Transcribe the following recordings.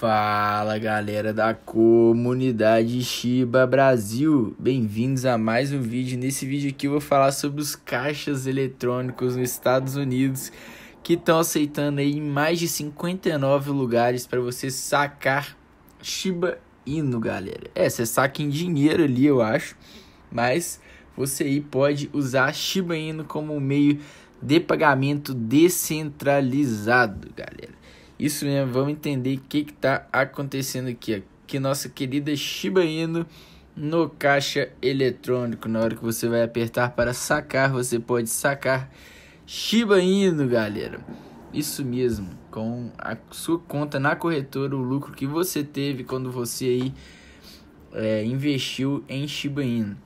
Fala galera da comunidade Shiba Brasil, bem-vindos a mais um vídeo. Nesse vídeo aqui eu vou falar sobre os caixas eletrônicos nos Estados Unidos que estão aceitando aí em mais de 59 lugares para você sacar Shiba Inu, galera. É, você saca em dinheiro ali, eu acho, mas você aí pode usar Shiba Inu como meio de pagamento descentralizado, galera. Isso mesmo, vamos entender o que está acontecendo aqui. Que nossa querida Shiba Inu no caixa eletrônico. Na hora que você vai apertar para sacar, você pode sacar Shiba Inu, galera. Isso mesmo, com a sua conta na corretora, o lucro que você teve quando você aí é, investiu em Shiba Inu.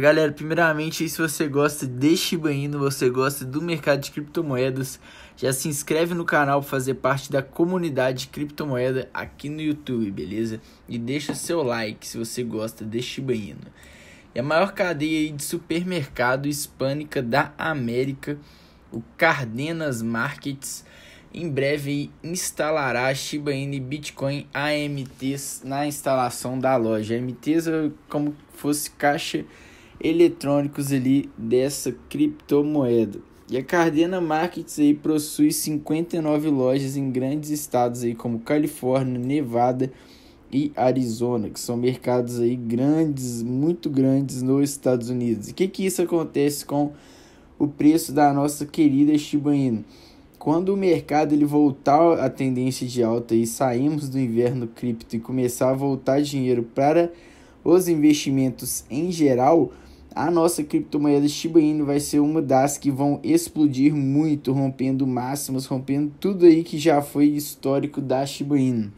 Galera, primeiramente, se você gosta de Shiba Inu, você gosta do mercado de criptomoedas, já se inscreve no canal para fazer parte da comunidade de criptomoeda aqui no YouTube, beleza? E deixa seu like se você gosta de Shiba Inu. É a maior cadeia de supermercado hispânica da América, o Cardenas Markets, em breve instalará Shiba Inu Bitcoin AMTs na instalação da loja. AMTs é como fosse caixa eletrônicos ali dessa criptomoeda. E a Cardena Markets aí possui 59 lojas em grandes estados aí como Califórnia, Nevada e Arizona, que são mercados aí grandes, muito grandes nos Estados Unidos. E que que isso acontece com o preço da nossa querida Shiba Inu? Quando o mercado ele voltar a tendência de alta e sairmos do inverno cripto e começar a voltar dinheiro para os investimentos em geral, a nossa criptomoeda Shiba Inu vai ser uma das que vão explodir muito, rompendo máximos rompendo tudo aí que já foi histórico da Shiba Inu.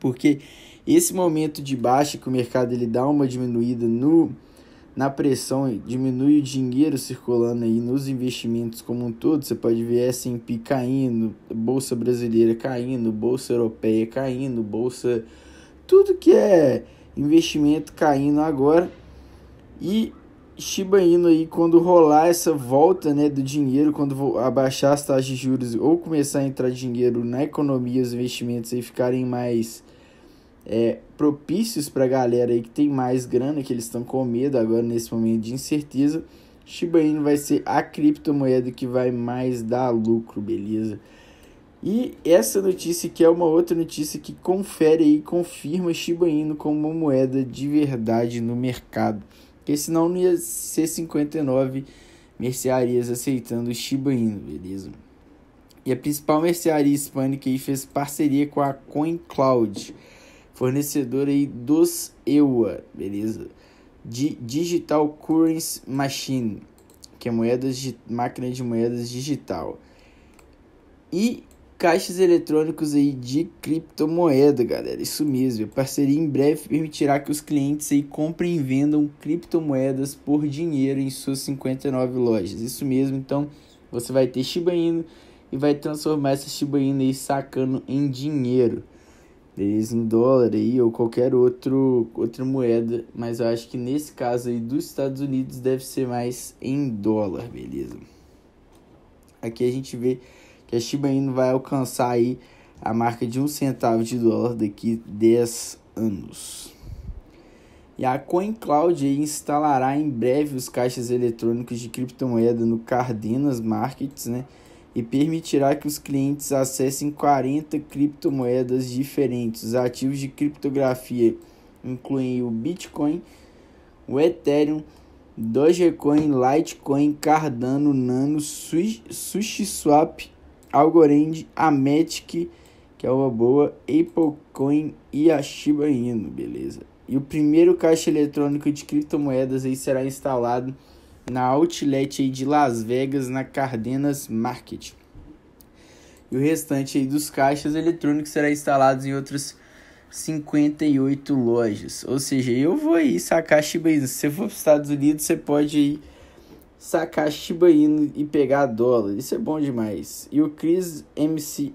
Porque esse momento de baixa que o mercado ele dá uma diminuída no na pressão, diminui o dinheiro circulando aí nos investimentos como um todo. Você pode ver S&P caindo, bolsa brasileira caindo, bolsa europeia caindo, bolsa tudo que é investimento caindo agora e Shiba Inu aí quando rolar essa volta, né, do dinheiro, quando abaixar as taxas de juros ou começar a entrar dinheiro na economia, os investimentos aí ficarem mais é, propícios para a galera aí que tem mais grana, que eles estão com medo agora nesse momento de incerteza, Shiba Inu vai ser a criptomoeda que vai mais dar lucro, beleza? E essa notícia que é uma outra notícia que confere e confirma Shiba Inu como uma moeda de verdade no mercado. Porque senão não ia ser 59 mercearias aceitando Shiba Inu, beleza? E a principal mercearia hispânica aí fez parceria com a CoinCloud, fornecedora aí dos EUA, beleza? De Digital Currency Machine, que é moedas de máquina de moedas digital. E caixas eletrônicos aí de criptomoeda, galera. Isso mesmo. A parceria em breve permitirá que os clientes aí comprem e vendam criptomoedas por dinheiro em suas 59 lojas. Isso mesmo. Então, você vai ter Shiba Inu e vai transformar essa Shiba Inu aí sacando em dinheiro. Beleza? Em dólar aí ou qualquer outro, outra moeda. Mas eu acho que nesse caso aí dos Estados Unidos deve ser mais em dólar, beleza? Aqui a gente vê que a Shiba Inu vai alcançar aí a marca de um centavo de dólar daqui 10 anos. E a CoinCloud instalará em breve os caixas eletrônicos de criptomoeda no Cardenas Markets, né? E permitirá que os clientes acessem 40 criptomoedas diferentes. Os ativos de criptografia incluem o Bitcoin, o Ethereum, Dogecoin, Litecoin, Cardano, Nano, Switch, SushiSwap Algorand, a Matic, que é uma boa, Apple Coin e a Shiba Inu, beleza? E o primeiro caixa eletrônico de criptomoedas aí será instalado na outlet aí de Las Vegas, na Cardenas Market. E o restante aí dos caixas eletrônicos será instalado em outras 58 lojas. Ou seja, eu vou aí sacar Shiba Inu. Se você for para os Estados Unidos, você pode ir sacar Shiba Inu e pegar dólar. Isso é bom demais. E o Chris MC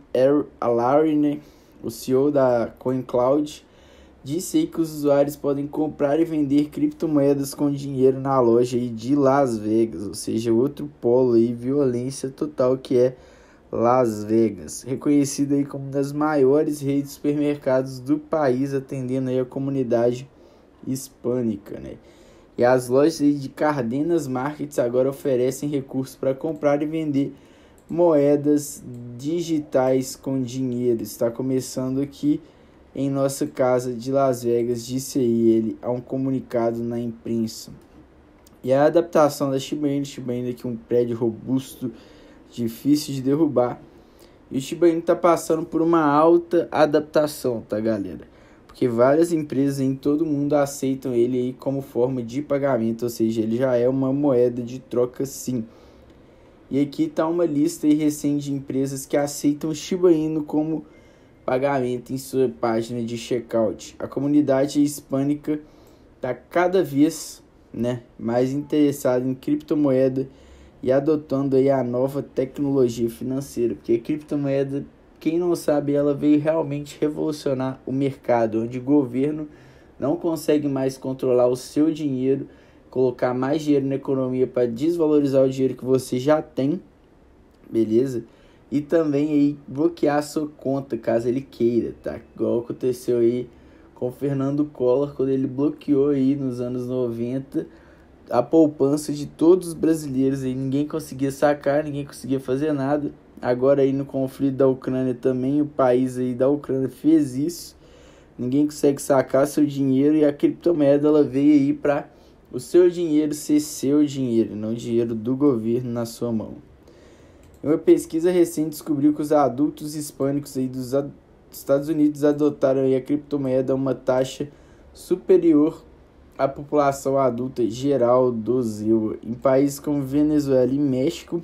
Alari, né, o CEO da CoinCloud, disse aí que os usuários podem comprar e vender criptomoedas com dinheiro na loja aí de Las Vegas, ou seja, outro polo e violência total que é Las Vegas, reconhecido aí como uma das maiores redes de supermercados do país, atendendo aí a comunidade hispânica, né? e as lojas de Cardenas Markets agora oferecem recursos para comprar e vender moedas digitais com dinheiro. Está começando aqui em nossa casa de Las Vegas, disse ele a um comunicado na imprensa. E a adaptação da Shiba Inu, Shiba Inu é que é um prédio robusto, difícil de derrubar. E o Shiba Inu está passando por uma alta adaptação, tá galera? que várias empresas em todo o mundo aceitam ele como forma de pagamento, ou seja, ele já é uma moeda de troca sim. E aqui está uma lista recente de empresas que aceitam Shiba Inu como pagamento em sua página de checkout. A comunidade hispânica está cada vez né, mais interessada em criptomoeda e adotando aí a nova tecnologia financeira, porque criptomoeda quem não sabe, ela veio realmente revolucionar o mercado, onde o governo não consegue mais controlar o seu dinheiro, colocar mais dinheiro na economia para desvalorizar o dinheiro que você já tem, beleza? E também aí bloquear a sua conta caso ele queira, tá? Igual aconteceu aí com Fernando Collor quando ele bloqueou aí nos anos 90 a poupança de todos os brasileiros e ninguém conseguia sacar, ninguém conseguia fazer nada. Agora aí no conflito da Ucrânia também, o país aí da Ucrânia fez isso. Ninguém consegue sacar seu dinheiro e a criptomoeda ela veio aí para o seu dinheiro ser seu dinheiro, não dinheiro do governo na sua mão. Uma pesquisa recente descobriu que os adultos hispânicos aí dos Estados Unidos adotaram aí a criptomoeda a uma taxa superior à população adulta geral do Zil Em países como Venezuela e México,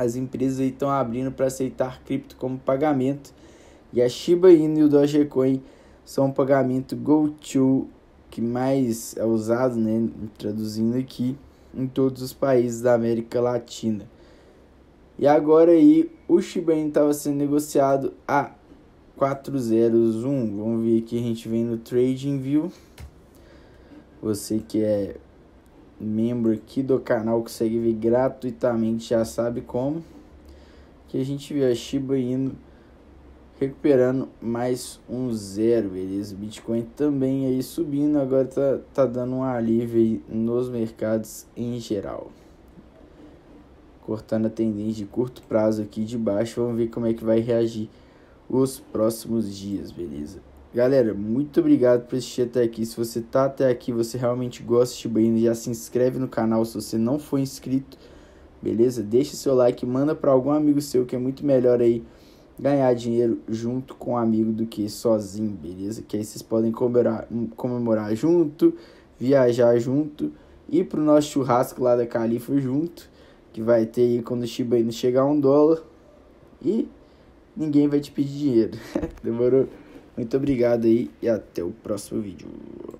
as empresas estão abrindo para aceitar cripto como pagamento. E a Shiba Inu e o Dogecoin são um pagamento go-to que mais é usado, né, traduzindo aqui, em todos os países da América Latina. E agora aí, o Shiba Inu estava sendo negociado a 401 Vamos ver aqui, a gente vem no Trading View. Você que é membro aqui do canal que segue gratuitamente já sabe como. Que a gente vê a Shiba indo recuperando mais um zero, beleza? Bitcoin também aí subindo, agora tá, tá dando um alívio nos mercados em geral. Cortando a tendência de curto prazo aqui de baixo, vamos ver como é que vai reagir os próximos dias, beleza? Galera, muito obrigado por assistir até aqui. Se você tá até aqui, você realmente gosta de Inu, já se inscreve no canal se você não for inscrito, beleza? Deixa seu like, manda para algum amigo seu que é muito melhor aí ganhar dinheiro junto com um amigo do que sozinho, beleza? Que aí vocês podem comemorar, comemorar junto, viajar junto e pro nosso churrasco lá da Califa junto, que vai ter aí quando o Inu chegar a um dólar e ninguém vai te pedir dinheiro. Demorou? Muito obrigado aí e até o próximo vídeo.